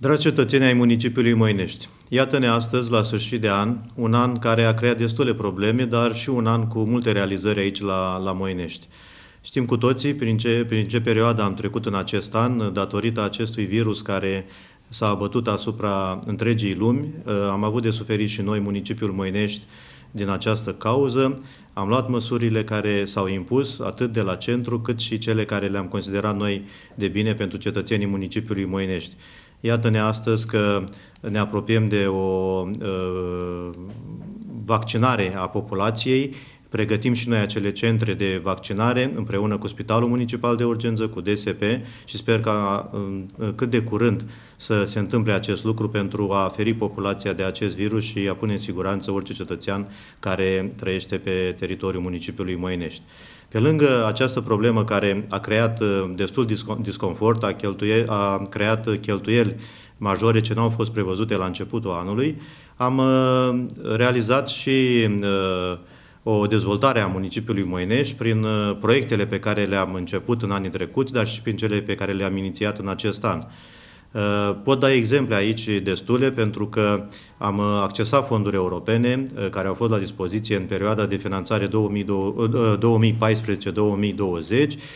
Dragi cetățeni ai municipiului Măinești, iată-ne astăzi, la sfârșit de an, un an care a creat destule probleme, dar și un an cu multe realizări aici la, la Moinești. Știm cu toții prin ce, prin ce perioadă am trecut în acest an, datorită acestui virus care s-a abătut asupra întregii lumi. Uh, am avut de suferit și noi, municipiul Moinești din această cauză. Am luat măsurile care s-au impus, atât de la centru, cât și cele care le-am considerat noi de bine pentru cetățenii municipiului Moinești. Iată-ne astăzi că ne apropiem de o uh, vaccinare a populației, pregătim și noi acele centre de vaccinare împreună cu Spitalul Municipal de Urgență, cu DSP și sper ca uh, cât de curând să se întâmple acest lucru pentru a feri populația de acest virus și a pune în siguranță orice cetățean care trăiește pe teritoriul municipiului Moinești. Pe lângă această problemă care a creat uh, destul disconfort, a, cheltuie, a creat cheltuieli majore ce nu au fost prevăzute la începutul anului, am uh, realizat și uh, o dezvoltare a municipiului Moinești prin proiectele pe care le-am început în anii trecuți, dar și prin cele pe care le-am inițiat în acest an. Uh, pot da exemple aici destule pentru că am uh, accesat fonduri europene uh, care au fost la dispoziție în perioada de finanțare 2014-2020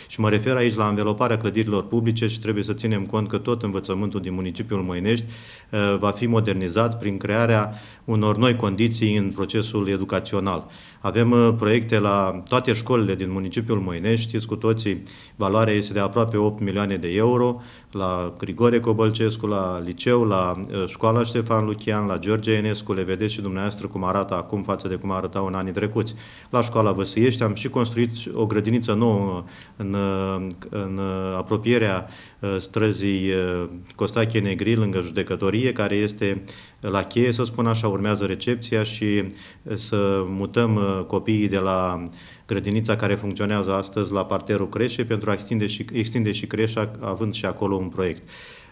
și mă refer aici la înveloparea clădirilor publice și trebuie să ținem cont că tot învățământul din municipiul Măinești Eh, va fi modernizat prin crearea unor noi condiții în procesul educațional. Avem eh, proiecte la toate școlile din municipiul Moinești, știți cu toții, valoarea este de aproape 8 milioane de euro, la Grigore Cobălcescu, la liceu, la eh, școala Ștefan Lucian, la George Enescu, le vedeți și dumneavoastră cum arată acum față de cum arătau în anii trecuți. La școala Văsăiești am și construit o grădiniță nouă în, în apropierea străzii Costache Negri, lângă judecătorie, primărie care este la cheie, să spun așa, urmează recepția și eh, să mutăm eh, copiii de la grădinița care funcționează astăzi la parterul creșe pentru a extinde și, extinde și creșa, având și acolo un proiect.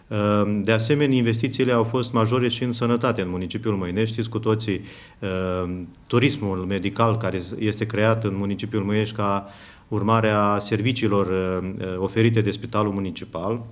Eh, de asemenea, investițiile au fost majore și în sănătate în municipiul Măinești. Știți cu toții turismul medical care este creat în municipiul Măinești ca urmare a serviciilor oferite de Spitalul Municipal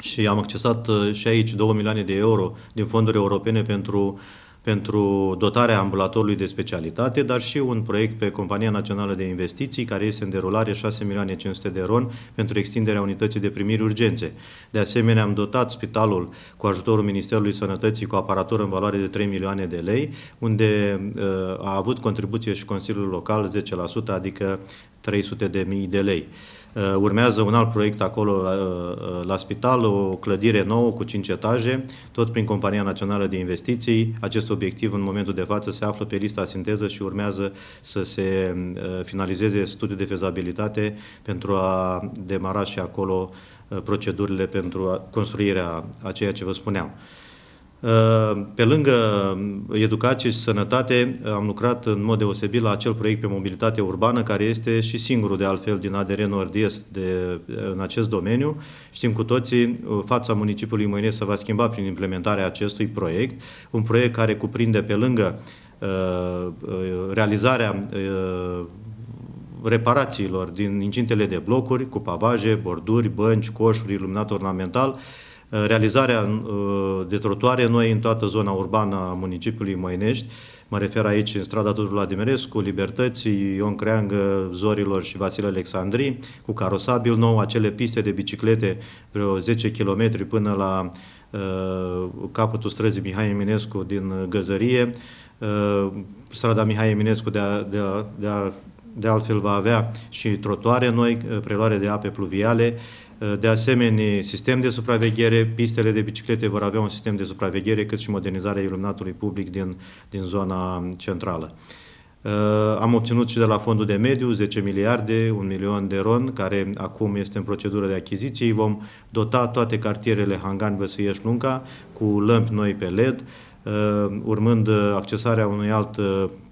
și am accesat uh, și aici 2 milioane de euro din fonduri europene pentru, pentru dotarea ambulatorului de specialitate, dar și un proiect pe Compania Națională de Investiții, care este în derulare 6 milioane 500 de ron pentru extinderea unității de primiri urgențe. De asemenea, am dotat spitalul cu ajutorul Ministerului Sănătății cu aparatură în valoare de 3 milioane de lei, unde uh, a avut contribuție și Consiliul Local 10%, adică 300 de mii de lei. Uh, Uh, urmează un alt proiect acolo la, uh, uh, la spital, o clădire nouă cu 5 etaje, tot prin Compania Națională de Investiții. Acest obiectiv în momentul de față se află pe lista sinteză și urmează să se finalizeze studiul de fezabilitate pentru a demara și acolo procedurile pentru construirea a ceea ce vă spuneam. Uh, pe lângă educație și sănătate, uh, am lucrat în mod deosebit la acel proiect pe mobilitate urbană, care este și singurul de altfel din ADR Nord-Est de, uh, în acest domeniu. Știm cu toții, fața municipiului Mâine se va schimba prin implementarea acestui proiect, un proiect care cuprinde pe lângă uh, realizarea uh, reparațiilor din incintele de blocuri, cu pavaje, borduri, bănci, coșuri, iluminat ornamental, uh, Eh, realizarea eh, de trotuare noi în toată zona urbană a municipiului Măinești, mă refer aici în strada Tudor Vladimirescu, Libertății, Ion Creangă, Zorilor și Vasile Alexandrii, cu carosabil nou, acele piste de biciclete vreo 10 km până la uh, capătul străzii Mihai Eminescu din Găzărie, uh, strada Mihai Eminescu de, a, de, a, de, a, de altfel va avea și trotuare noi, preluare de ape pluviale, Eh, de asemenea, sistem de supraveghere, pistele de biciclete vor avea un sistem de supraveghere, cât și modernizarea iluminatului public din, din zona centrală. Eh, am obținut și de la Fondul de Mediu 10 miliarde, 1 milion de ron, care acum este în procedură de achiziție. Vom dota toate cartierele Hangan, Văsăiești, Lunca cu lămpi noi pe LED, eh, urmând accesarea unui alt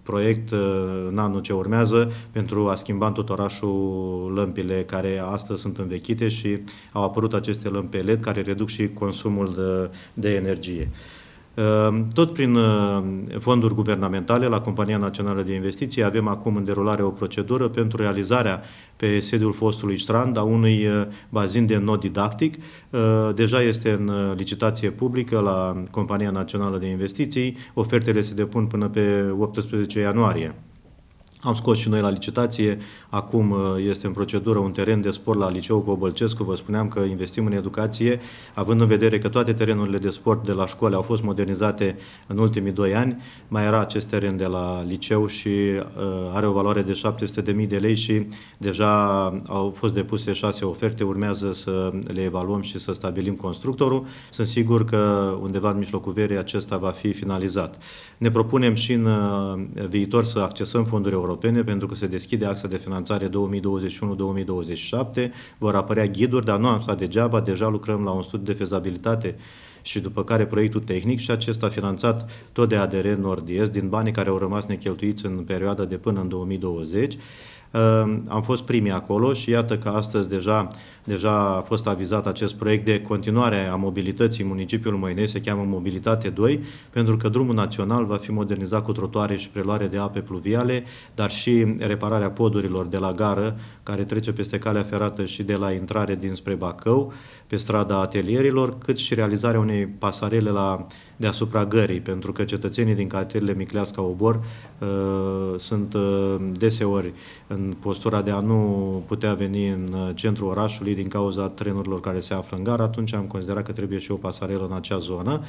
proiect uh, în anul ce urmează pentru a schimba în tot orașul lămpile care astăzi sunt învechite și au apărut aceste lămpi LED care reduc și consumul de, de energie. Ehm, tot prin ehm, fonduri guvernamentale, la Compania Națională de Investiții, avem acum în derulare o procedură pentru realizarea pe sediul fostului Strand a unui eh, bazin de nod didactic. Eh, deja este în eh, licitație publică la Compania Națională de Investiții. Ofertele se depun până pe 18 ianuarie. Am scos și noi la licitație, acum uh, este în procedură un teren de sport la Liceul Cobălcescu, vă spuneam că investim în educație, având în vedere că toate terenurile de sport de la școală au fost modernizate în ultimii doi ani, mai era acest teren de la liceu și uh, are o valoare de 700.000 de lei și deja au fost depuse șase oferte, urmează să le evaluăm și să stabilim constructorul. Sunt sigur că undeva în mijlocul verii acesta va fi finalizat. Ne propunem și în uh, viitor să accesăm fonduri europene europene, pentru că se deschide axa de finanțare 2021-2027, vor apărea ghiduri, dar nu am stat degeaba, deja lucrăm la un studiu de fezabilitate și după care proiectul tehnic și acesta finanțat tot de ADR Nord-Est din banii care au rămas necheltuiți în perioada de până în 2020. Am fost primii acolo și iată că astăzi deja Deja a fost avizat acest proiect de continuare a mobilității în municipiul Măinei, se cheamă Mobilitate 2, pentru că drumul național va fi modernizat cu trotuare și preluare de ape pluviale, dar și repararea podurilor de la gară, care trece peste calea ferată și de la intrare dinspre Bacău, pe strada atelierilor, cât și realizarea unei pasarele la, deasupra gării, pentru că cetățenii din cartierele Micleasca-Obor uh, sunt uh, deseori în postura de a nu putea veni în uh, centrul orașului din cauza trenurilor care se află în gara, atunci am considerat că trebuie și o pasarelă în acea zonă.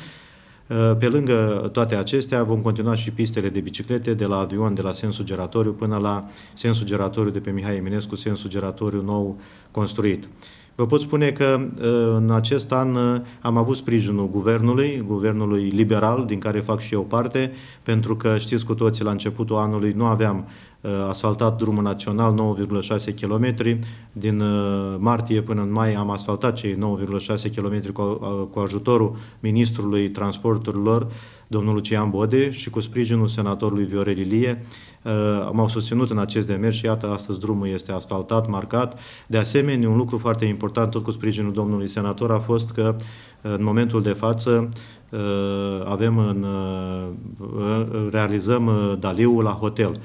Uh, pe lângă toate acestea, vom continua și pistele de biciclete de la avion, de la sensul geratoriu până la sensul geratoriu de pe Mihai Eminescu, sensul geratoriu nou construit. Vă pot spune că uh, în acest an uh, am avut sprijinul guvernului, guvernului liberal, din care fac și eu parte, pentru că știți cu toții, la începutul anului nu aveam Uh, asfaltat drumul național 9,6 km. Din uh, martie până în mai am asfaltat cei 9,6 km uh, cu, ajutorul Ministrului Transporturilor, domnul Lucian Bode, și cu sprijinul senatorului Viorel Ilie. M-au susținut în acest demers și iată, astăzi drumul este asfaltat, marcat. De asemenea, un lucru foarte important, tot cu sprijinul domnului senator, a fost că în momentul de față avem în, realizăm daliul la hotel.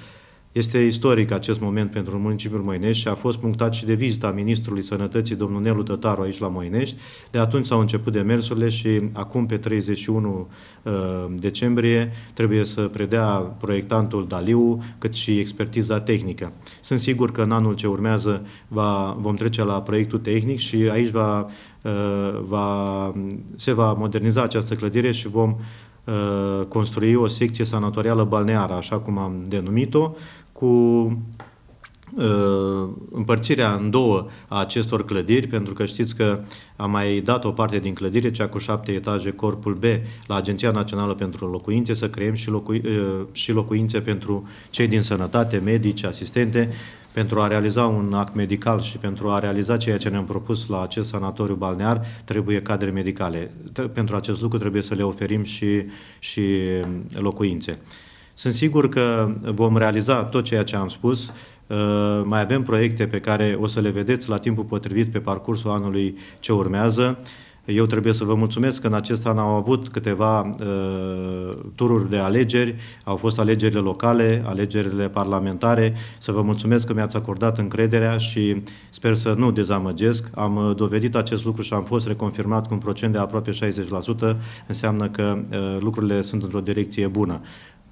Este istoric acest moment pentru municipiul Moinești și a fost punctat și de vizita Ministrului Sănătății, domnul Nelu Tătaru, aici la Moinești. De atunci s-au început demersurile și acum, pe 31 uh, decembrie, trebuie să predea proiectantul Daliu, cât și expertiza tehnică. Sunt sigur că în anul ce urmează va, vom trece la proiectul tehnic și aici va, uh, va, se va moderniza această clădire și vom uh, construi o secție sanatorială balneară, așa cum am denumit-o, cu uh, împărțirea în două a acestor clădiri, pentru că știți că am mai dat o parte din clădire, cea cu șapte etaje, corpul B, la Agenția Națională pentru Locuințe, să creăm și, locu- uh, și locuințe pentru cei din sănătate, medici, asistente, pentru a realiza un act medical și pentru a realiza ceea ce ne-am propus la acest sanatoriu balnear, trebuie cadre medicale. Pentru acest lucru trebuie să le oferim și, și locuințe. Sunt sigur că vom realiza tot ceea ce am spus. Uh, mai avem proiecte pe care o să le vedeți la timpul potrivit pe parcursul anului ce urmează. Eu trebuie să vă mulțumesc că în acest an au avut câteva uh, tururi de alegeri, au fost alegerile locale, alegerile parlamentare. Să vă mulțumesc că mi-ați acordat încrederea și sper să nu dezamăgesc. Am uh, dovedit acest lucru și am fost reconfirmat cu un procent de aproape 60%, înseamnă că uh, lucrurile sunt într-o direcție bună.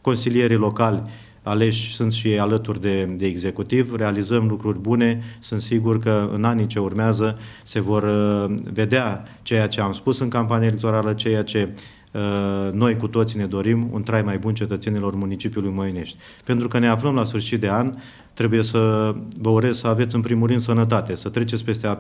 Consilierii locali aleși sunt și ei alături de, de executiv, realizăm lucruri bune, sunt sigur că în anii ce urmează se vor uh, vedea ceea ce am spus în campania electorală, ceea ce Uh, noi cu toții ne dorim un trai mai bun cetățenilor municipiului Moinești. Pentru că ne aflăm la sfârșit de an, trebuie să vă urez să aveți în primul rând sănătate, să treceți peste, a,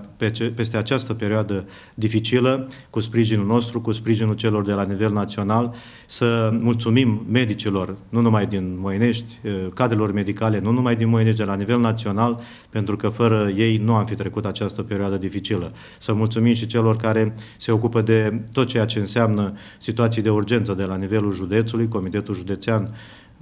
peste această perioadă dificilă cu sprijinul nostru, cu sprijinul celor de la nivel național, să mulțumim medicilor, nu numai din Moinești, uh, cadrelor medicale, nu numai din Moinești, de la nivel național, pentru că fără ei nu am fi trecut această perioadă dificilă. Să mulțumim și celor care se ocupă de tot ceea ce înseamnă situația situații de urgență de la nivelul județului, Comitetul Județean,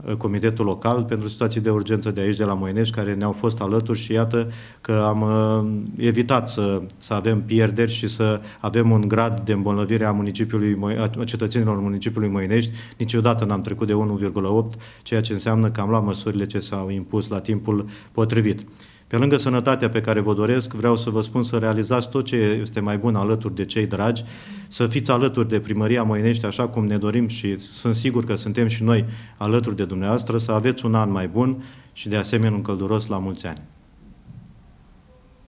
uh, Comitetul Local pentru situații de urgență de aici, de la Moinești, care ne-au fost alături și iată că am uh, evitat să, să avem pierderi și să avem un grad de îmbolnăvire a, municipiului, a cetățenilor municipiului Moinești. Niciodată n-am trecut de 1,8, ceea ce înseamnă că am luat măsurile ce s-au impus la timpul potrivit. Pe lângă sănătatea pe care vă doresc, vreau să vă spun să realizați tot ce este mai bun alături de cei dragi, să fiți alături de primăria Moinești așa cum ne dorim și sunt sigur că suntem și noi alături de dumneavoastră, să aveți un an mai bun și de asemenea un călduros la mulți ani.